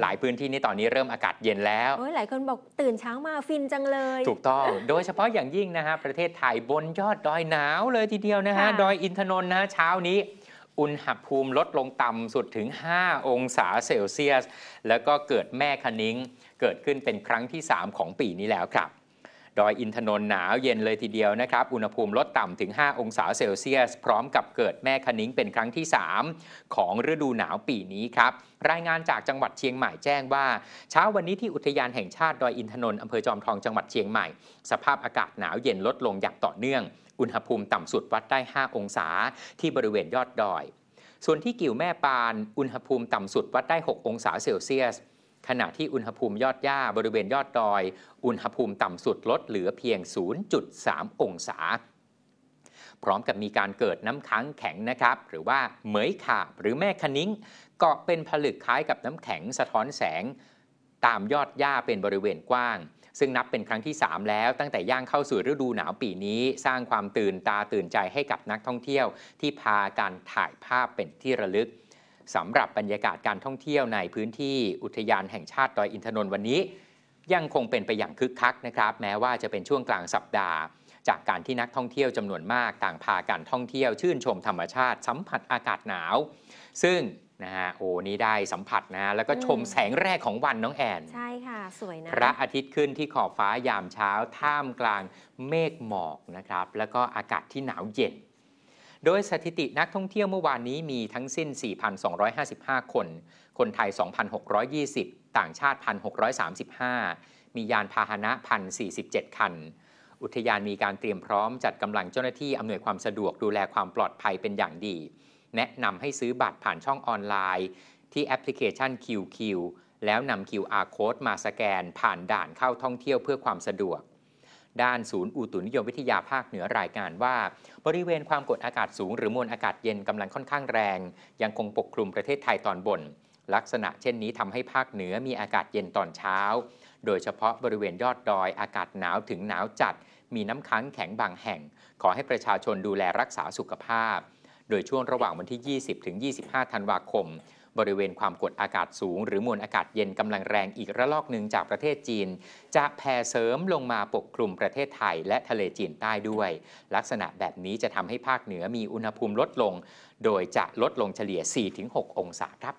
หลายพื้นที่นี่ตอนนี้เริ่มอากาศเย็นแล้วหลายคนบอกตื่นเช้ามาฟินจังเลย ถูกต้อง โดยเฉพาะอย่างยิ่งนะฮะ ประเทศไทยบนยอดดอยหนาวเลยทีเดียวนะฮะ ดอยอินทนนท์นะเช้านี้ อุณหภูมิลดลงต่ำสุดถึง 5 องศาเซลเซียส แล้วก็เกิดแม่คนิ้งเกิดขึ้นเป็นครั้งที่ 3 ของปีนี้แล้วครับดอยอินทนนท์หนาวเย็นเลยทีเดียวนะครับ อุณหภูมิลดต่ำถึง 5 องศาเซลเซียส พร้อมกับเกิดแม่คนิ้งเป็นครั้งที่ 3 ของฤดูหนาวปีนี้ครับ รายงานจากจังหวัดเชียงใหม่แจ้งว่า เช้าวันนี้ที่อุทยานแห่งชาติดอยอินทนนท์อำเภอจอมทองจังหวัดเชียงใหม่ สภาพอากาศหนาวเย็นลดลงอย่างต่อเนื่อง อุณหภูมิต่ำสุดวัดได้5 องศาที่บริเวณยอดดอย ส่วนที่กิ่วแม่ปานอุณหภูมิต่ำสุดวัดได้6 องศาเซลเซียสขณะที่อุณหภูมิยอดหญ้าบริเวณยอดดอย อุณหภูมิต่ำสุดลดเหลือเพียง 0.3 องศา พร้อมกับมีการเกิดน้ำค้างแข็งนะครับ หรือว่าเหมยขาบ หรือแม่คนิ้งเกาะเป็นผลึกคล้ายกับน้ำแข็งสะท้อนแสง ตามยอดหญ้าเป็นบริเวณกว้าง ซึ่งนับเป็นครั้งที่ 3 แล้วตั้งแต่ย่างเข้าสู่ฤดูหนาวปีนี้ สร้างความตื่นตาตื่นใจให้กับนักท่องเที่ยวที่พาการถ่ายภาพเป็นที่ระลึกสำหรับบรรยากาศการท่องเที่ยวในพื้นที่ อุทยานแห่งชาติดอยอินทนนท์วันนี้ ยังคงเป็นไปอย่างคึกคักนะครับแม้ว่าจะเป็นช่วงกลางสัปดาห์จากการที่นักท่องเที่ยวจำนวนมากต่างพากันท่องเที่ยว ชื่นชมธรรมชาติสัมผัสอากาศหนาว ซึ่งนะฮะโอ้ นี่ได้สัมผัสนะ แล้วก็ชมแสงแรกของวันน้องแอนใช่ค่ะสวยนะพระอาทิตย์ขึ้นที่ขอบฟ้ายามเช้า ท่ามกลางเมฆหมอกนะครับแล้วก็อากาศที่หนาวเย็นโดยสถิตินักท่องเที่ยวเมื่อวานนี้มีทั้งสิ้น 4,255 คน คนไทย 2,620 ต่างชาติ 1,635 มียานพาหนะ 1,047 คัน อุทยานมีการเตรียมพร้อมจัดกำลังเจ้าหน้าที่อำนวยความสะดวกดูแลความปลอดภัยเป็นอย่างดี แนะนำให้ซื้อบัตรผ่านช่องออนไลน์ที่แอปพลิเคชัน QQ แล้วนำ QR code มาสแกนผ่านด่านเข้าท่องเที่ยวเพื่อความสะดวกด้านศูนย์อุตุนิยมวิทยาภาคเหนือรายงานว่า บริเวณความกดอากาศสูงหรือมวลอากาศเย็นกำลังค่อนข้างแรง ยังคงปกคลุมประเทศไทยตอนบน ลักษณะ เช่นนี้ทำให้ภาคเหนือมีอากาศเย็นตอนเช้า โดยเฉพาะบริเวณยอดดอยอากาศหนาวถึงหนาวจัด มีน้ำค้างแข็งบางแห่ง ขอให้ประชาชนดูแลรักษาสุขภาพ โดยช่วงระหว่างวันที่ 20-25 ธันวาคมบริเวณความกดอากาศสูงหรือมวลอากาศเย็นกำลังแรงอีกระลอกหนึ่งจากประเทศจีน จะแผ่เสริมลงมาปกคลุมประเทศไทยและทะเลจีนใต้ด้วย ลักษณะแบบนี้จะทำให้ภาคเหนือมีอุณหภูมิลดลง โดยจะลดลงเฉลี่ย 4-6 องศาครับ